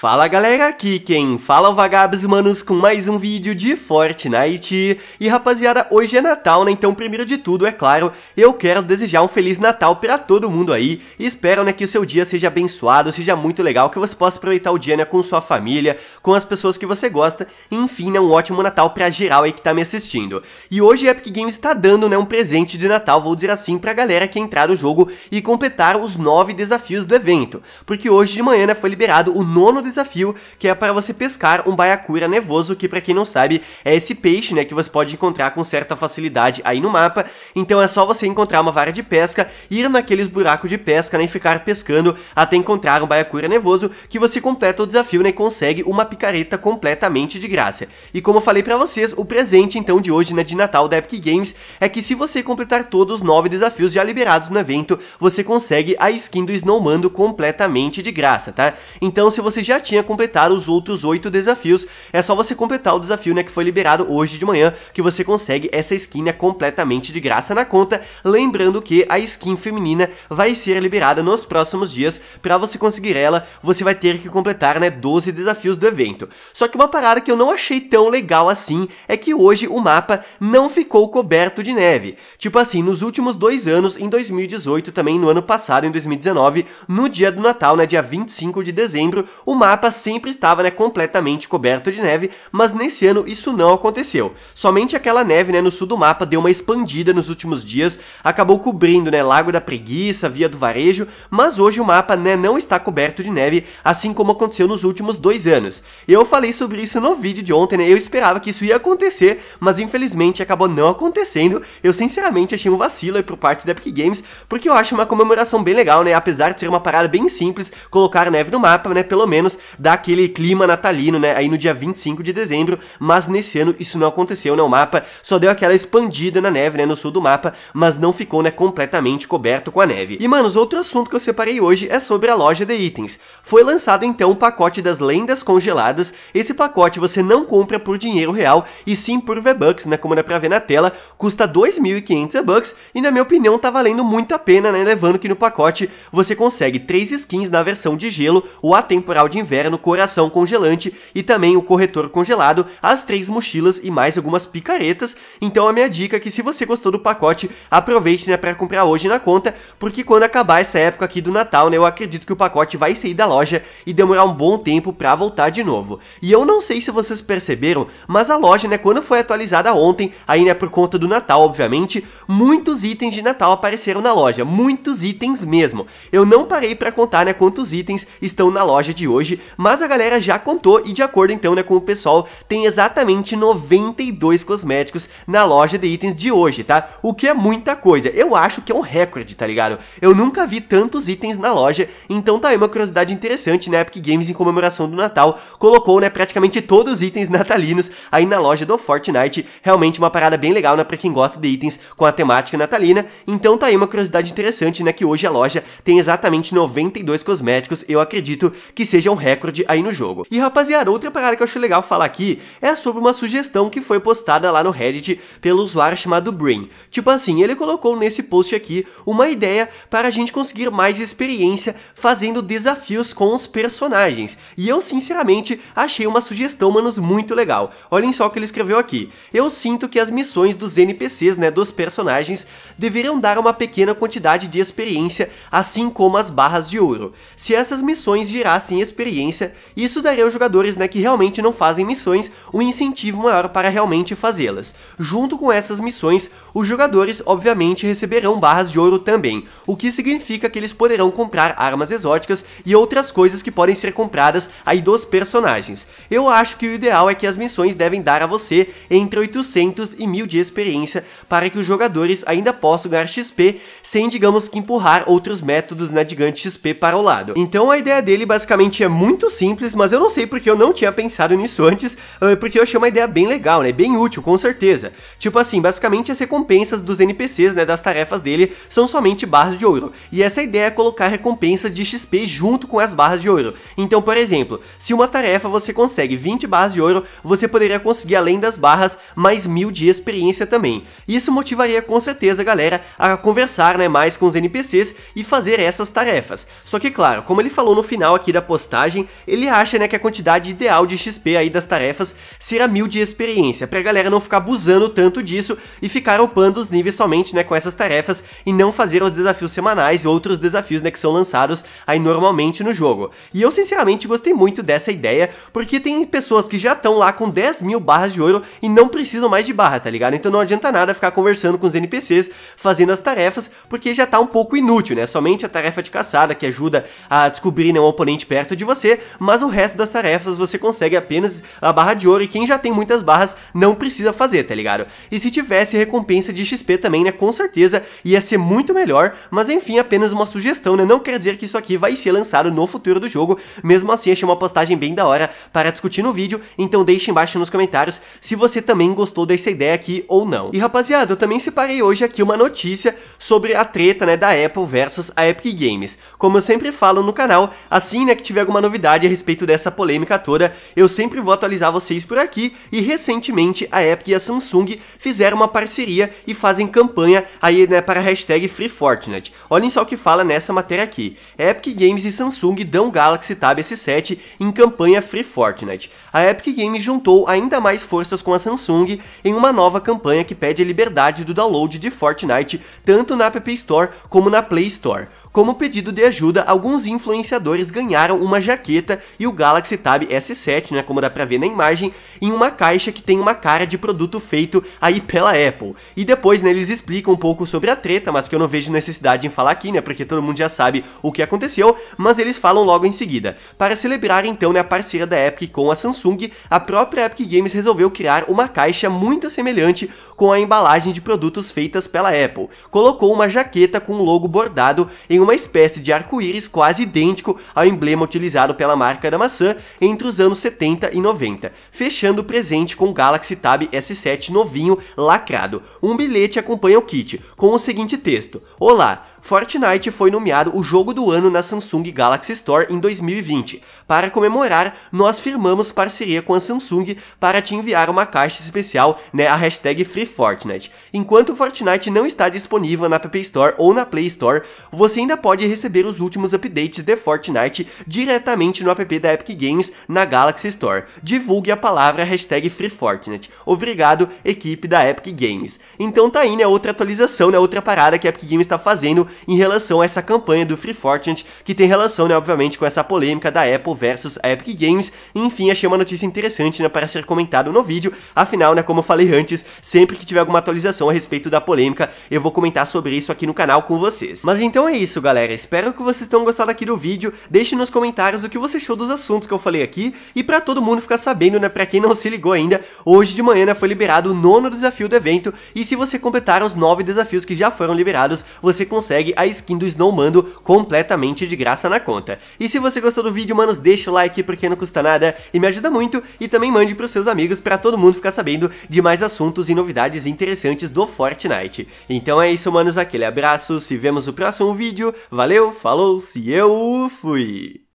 Fala galera, aqui quem fala é o Vagabos Manos com mais um vídeo de Fortnite. E rapaziada, hoje é Natal, né? Então, primeiro de tudo, é claro, eu quero desejar um Feliz Natal para todo mundo aí. E espero, né, que o seu dia seja abençoado, seja muito legal, que você possa aproveitar o dia, né, com sua família, com as pessoas que você gosta. E, enfim, né, um ótimo Natal pra geral aí que tá me assistindo. E hoje a Epic Games tá dando, né, um presente de Natal, vou dizer assim, pra galera que entrar no jogo e completar os nove desafios do evento. Porque hoje de manhã, né, foi liberado o nono desafio, que é para você pescar um baiacura nevoso, que para quem não sabe, é esse peixe, né, que você pode encontrar com certa facilidade aí no mapa. Então é só você encontrar uma vara de pesca, ir naqueles buracos de pesca, né, e ficar pescando até encontrar um baiacura nevoso, que você completa o desafio, né, e consegue uma picareta completamente de graça. E como eu falei para vocês, o presente então de hoje, né, de Natal da Epic Games, é que se você completar todos os nove desafios já liberados no evento, você consegue a skin do Snowmando completamente de graça, tá? Então se você já tinha completado os outros oito desafios. É só você completar o desafio né, que foi liberado hoje de manhã que você consegue essa skin né, completamente de graça na conta. Lembrando que a skin feminina vai ser liberada nos próximos dias. Para você conseguir ela, você vai ter que completar né, 12 desafios do evento. Só que uma parada que eu não achei tão legal assim é que hoje o mapa não ficou coberto de neve. Tipo assim, nos últimos dois anos, em 2018 também no ano passado, em 2019, no dia do Natal, né, dia 25 de dezembro, o mapa mapa sempre estava né, completamente coberto de neve, mas nesse ano isso não aconteceu. Somente aquela neve né, no sul do mapa deu uma expandida nos últimos dias, acabou cobrindo né, Lago da Preguiça, Via do Varejo, mas hoje o mapa né, não está coberto de neve, assim como aconteceu nos últimos dois anos. Eu falei sobre isso no vídeo de ontem, né, eu esperava que isso ia acontecer, mas infelizmente acabou não acontecendo. Eu sinceramente achei um vacilo por parte da Epic Games, porque eu acho uma comemoração bem legal, né? Apesar de ser uma parada bem simples, colocar neve no mapa, né? Pelo menos daquele dá aquele clima natalino, né? Aí no dia 25 de dezembro, mas nesse ano isso não aconteceu, né? O mapa só deu aquela expandida na neve, né? No sul do mapa, mas não ficou, né? Completamente coberto com a neve. E, manos, outro assunto que eu separei hoje é sobre a loja de itens. Foi lançado então o pacote das lendas congeladas. Esse pacote você não compra por dinheiro real e sim por V-Bucks, né? Como dá pra ver na tela, custa 2.500 V-Bucks e, na minha opinião, tá valendo muito a pena, né? Levando que no pacote você consegue três skins na versão de gelo, o atemporal de inverno inverno coração congelante e também o corretor congelado, as três mochilas e mais algumas picaretas. Então a minha dica é que se você gostou do pacote, aproveite né, para comprar hoje na conta, porque quando acabar essa época aqui do Natal, né, eu acredito que o pacote vai sair da loja e demorar um bom tempo para voltar de novo. E eu não sei se vocês perceberam, mas a loja, né, quando foi atualizada ontem, aí né, por conta do Natal, obviamente, muitos itens de Natal apareceram na loja, muitos itens mesmo. Eu não parei para contar, né, quantos itens estão na loja de hoje, mas a galera já contou e de acordo então né, com o pessoal, tem exatamente 92 cosméticos na loja de itens de hoje, tá? O que é muita coisa, eu acho que é um recorde, tá ligado? Eu nunca vi tantos itens na loja, então tá aí uma curiosidade interessante, né? Epic Games em comemoração do Natal colocou né, praticamente todos os itens natalinos aí na loja do Fortnite, realmente uma parada bem legal né, pra quem gosta de itens com a temática natalina, então tá aí uma curiosidade interessante, né, que hoje a loja tem exatamente 92 cosméticos, eu acredito que seja um recorde recorde aí no jogo. E rapaziada, outra parada que eu acho legal falar aqui é sobre uma sugestão que foi postada lá no Reddit pelo usuário chamado Brain. Tipo assim, ele colocou nesse post aqui uma ideia para a gente conseguir mais experiência fazendo desafios com os personagens. E eu sinceramente achei uma sugestão, manos, muito legal. Olhem só o que ele escreveu aqui. Eu sinto que as missões dos NPCs, né, dos personagens, deveriam dar uma pequena quantidade de experiência, assim como as barras de ouro. Se essas missões girassem experiência experiência, isso daria aos jogadores né, que realmente não fazem missões um incentivo maior para realmente fazê-las. Junto com essas missões, os jogadores obviamente receberão barras de ouro também, o que significa que eles poderão comprar armas exóticas e outras coisas que podem ser compradas aí dos personagens. Eu acho que o ideal é que as missões devem dar a você entre 800 e 1000 de experiência para que os jogadores ainda possam ganhar XP sem, digamos que, empurrar outros métodos né, de XP para o lado. Então a ideia dele basicamente é muito simples, mas eu não sei porque eu não tinha pensado nisso antes, eh, porque eu achei uma ideia bem legal, né? Bem útil, com certeza. Tipo assim, basicamente as recompensas dos NPCs, né, das tarefas dele, são somente barras de ouro. E essa ideia é colocar recompensa de XP junto com as barras de ouro. Então, por exemplo, se uma tarefa você consegue 20 barras de ouro, você poderia conseguir além das barras mais mil de experiência também. Isso motivaria com certeza a galera a conversar, né, mais com os NPCs e fazer essas tarefas. Só que claro, como ele falou no final aqui da postagem ele acha né, que a quantidade ideal de XP aí das tarefas será mil de experiência, pra galera não ficar abusando tanto disso e ficar upando os níveis somente né, com essas tarefas e não fazer os desafios semanais e outros desafios né, que são lançados aí normalmente no jogo. E eu sinceramente gostei muito dessa ideia, porque tem pessoas que já estão lá com 10 mil barras de ouro e não precisam mais de barra, tá ligado? Então não adianta nada ficar conversando com os NPCs, fazendo as tarefas, porque já tá um pouco inútil, né? Somente a tarefa de caçada que ajuda a descobrir né, um oponente perto de você você, mas o resto das tarefas você consegue apenas a barra de ouro e quem já tem muitas barras não precisa fazer, tá ligado? E se tivesse recompensa de XP também, né, com certeza ia ser muito melhor, mas enfim, apenas uma sugestão, né, não quer dizer que isso aqui vai ser lançado no futuro do jogo, mesmo assim achei uma postagem bem da hora para discutir no vídeo, então deixe embaixo nos comentários se você também gostou dessa ideia aqui ou não. E rapaziada, eu também separei hoje aqui uma notícia sobre a treta, né, da Apple versus a Epic Games. Como eu sempre falo no canal, assim, né, que tiver alguma novidade a respeito dessa polêmica toda, eu sempre vou atualizar vocês por aqui. E recentemente a Epic e a Samsung fizeram uma parceria e fazem campanha aí né, para a hashtag FreeFortnite. Olhem só o que fala nessa matéria aqui. Epic Games e Samsung dão Galaxy Tab S7 em campanha Free Fortnite. A Epic Games juntou ainda mais forças com a Samsung em uma nova campanha que pede a liberdade do download de Fortnite tanto na App Store como na Play Store. Como pedido de ajuda, alguns influenciadores ganharam uma jaqueta e o Galaxy Tab S7, né, como dá pra ver na imagem, em uma caixa que tem uma cara de produto feito aí pela Apple. E depois né, eles explicam um pouco sobre a treta, mas que eu não vejo necessidade em falar aqui, né, porque todo mundo já sabe o que aconteceu, mas eles falam logo em seguida. Para celebrar então né, a parceria da Epic com a Samsung, a própria Epic Games resolveu criar uma caixa muito semelhante com a embalagem de produtos feitas pela Apple. Colocou uma jaqueta com um logo bordado em em uma espécie de arco-íris quase idêntico ao emblema utilizado pela marca da maçã entre os anos 70 e 90, fechando o presente com o Galaxy Tab S7 novinho lacrado. Um bilhete acompanha o kit, com o seguinte texto: Olá, Fortnite foi nomeado o jogo do ano na Samsung Galaxy Store em 2020. Para comemorar, nós firmamos parceria com a Samsung para te enviar uma caixa especial, né, a hashtag FreeFortnite. Enquanto o Fortnite não está disponível na App Store ou na Play Store, você ainda pode receber os últimos updates de Fortnite diretamente no app da Epic Games na Galaxy Store. Divulgue a palavra hashtag FreeFortnite. Obrigado, equipe da Epic Games. Então tá aí, né, outra atualização, né, outra parada que a Epic Games está fazendo em relação a essa campanha do Free Fortnite, que tem relação, né, obviamente, com essa polêmica da Apple versus a Epic Games. enfim, achei uma notícia interessante, né, para ser comentado no vídeo. Afinal, né, como eu falei antes, sempre que tiver alguma atualização a respeito da polêmica, eu vou comentar sobre isso aqui no canal com vocês. Mas então é isso, galera. Espero que vocês tenham gostado aqui do vídeo. Deixe nos comentários o que você achou dos assuntos que eu falei aqui. E para todo mundo ficar sabendo, né, para quem não se ligou ainda, hoje de manhã né, foi liberado o nono desafio do evento. E se você completar os nove desafios que já foram liberados, você consegue consegue a skin do Snowmando completamente de graça na conta. E se você gostou do vídeo, manos, deixa o like porque não custa nada e me ajuda muito e também mande pros seus amigos para todo mundo ficar sabendo de mais assuntos e novidades interessantes do Fortnite. Então é isso, manos, aquele abraço, se vemos no próximo vídeo, valeu, falou, se eu fui!